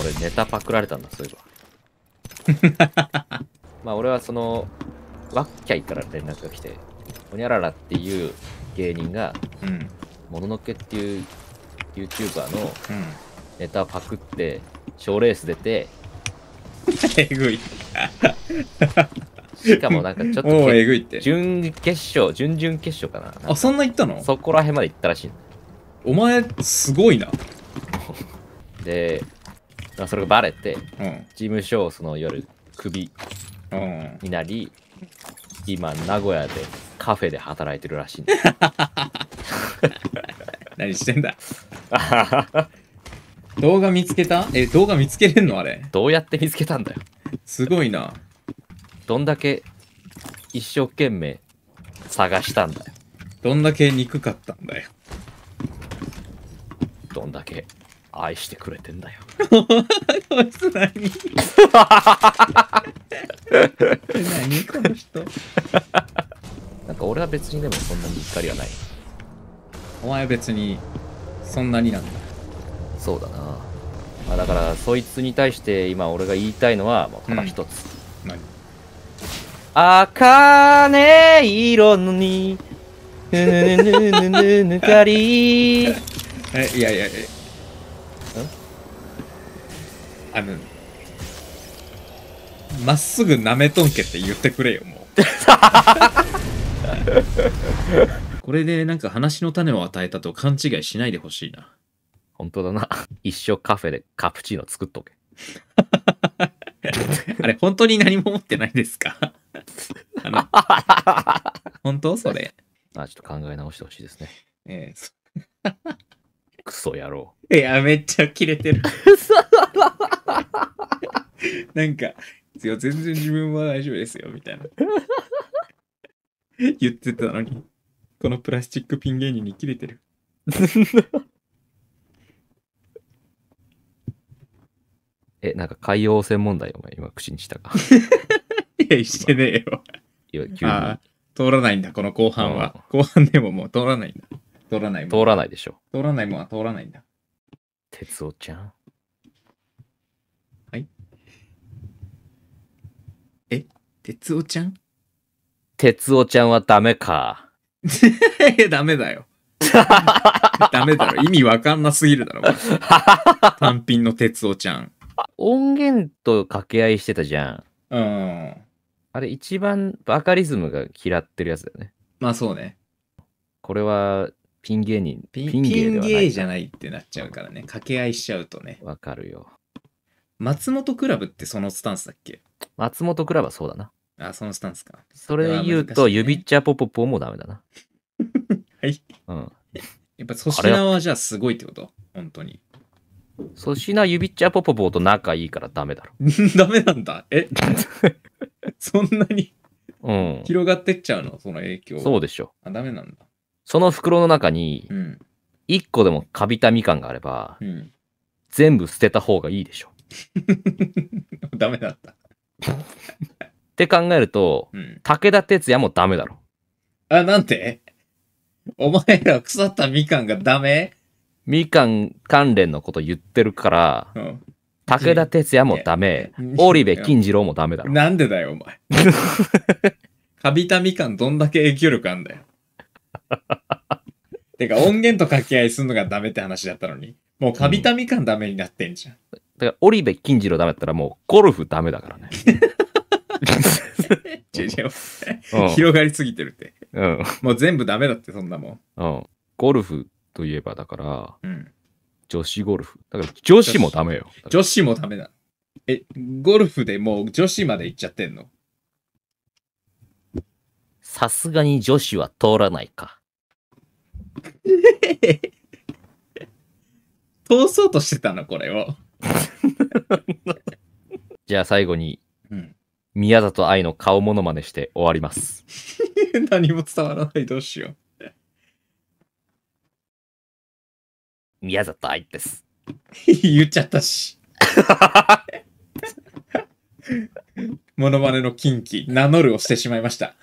俺ネタパクられたんだそういえば まあ俺はそのワッキャイから連絡が来てホニャララっていう芸人が、もののけっていう YouTuber のネタパクって賞レース出て、えぐいしかもなんかちょっとえぐいって準決勝準々決勝かなあそんな行ったのそこら辺まで行ったらしいお前すごいな でそれがバレて、うん、事務所をその夜首クビになり、うん、今名古屋でカフェで働いてるらしい 何してんだ 動画見つけたえ動画見つけれんのあれどうやって見つけたんだよすごいなどんだけ一生懸命探したんだよどんだけ憎かったんだよどんだけ愛してくれてんだよ。こいつ何何この人。なんか俺は別にでもそんなに怒りはない。お前は別にそんなになんだ。そうだな。まあ、だからそいつに対して今俺が言いたいのは、もうただ一つ。うん、何ね色のにぬぬぬぬぬぬかり。え、いやいやいや。あの、まっすぐ舐めとんけって言ってくれよ、もう。これでなんか話の種を与えたと勘違いしないでほしいな。本当だな。一生カフェでカプチーノ作っとけ。あれ、本当に何も持ってないですか あの、本当それ。あ、ちょっと考え直してほしいですね。ええー、クソ野郎。いや、めっちゃキレてる。なんか、いや全然自分は大丈夫ですよ、みたいな。言ってたのに、このプラスチックピン芸人に切れてる。え、なんか海洋汚染問題お前今口にしたか。いや、してねえよ。いや、急に通らないんだ、この後半は。後半でももう通らないんだ。通らないもん。通らないでしょ。通らないもんは通らないんだ。哲夫ちゃん。え哲夫ちゃん哲夫ちゃんはダメか。ダメだよ。ダメだろ。意味わかんなすぎるだろ。単品の哲夫ちゃん。音源と掛け合いしてたじゃん。うん。あれ一番バカリズムが嫌ってるやつだよね。まあそうね。これはピン芸人。ピンピン芸ではない。じゃないってなっちゃうからね。掛け合いしちゃうとね。わかるよ。松本クラブってそのスタンスだっけ松本クラブはそうだな。あ、そのスタンスか。それ言うと、指っちゃポポポもダメだな。はい。うん。やっぱ粗品はじゃあすごいってこと本当に。粗品指っちゃポポポと仲いいからダメだろ。ダメなんだ。え そんなにうん。広がってっちゃうのその影響。そうでしょ。あ、ダメなんだ。その袋の中にう、ん。一個でもカビたみかんがあれば、うん。全部捨てた方がいいでしょ。ダメだった。って考えると、うん、武田鉄矢もダメだろ。あ、なんてお前ら腐ったみかんがダメみかん関連のこと言ってるから、うん、武田鉄矢もダメ、織部金次郎もダメだろ。なんでだよ、お前。カビタみかんどんだけ影響力あんだよ。てか音源と掛け合いするのがダメって話だったのに。もうカビタミ感ダメになってんじゃん。だから、織部金次郎ダメだったらもうゴルフダメだからね。違う違う広がりすぎてるって。うん。もう全部ダメだって、そんなもん。うん。ゴルフといえばだから、うん。女子ゴルフ。だから女子もダメよ。女子もダメだ。え、ゴルフでもう女子まで行っちゃってんのさすがに女子は通らないか。通そうとしてたの、これを。じゃあ最後に、うん、宮里愛の顔モノマネして終わります。何も伝わらない、どうしよう。宮里愛です。言っちゃったし。モノマネのンキ、名乗るをしてしまいました。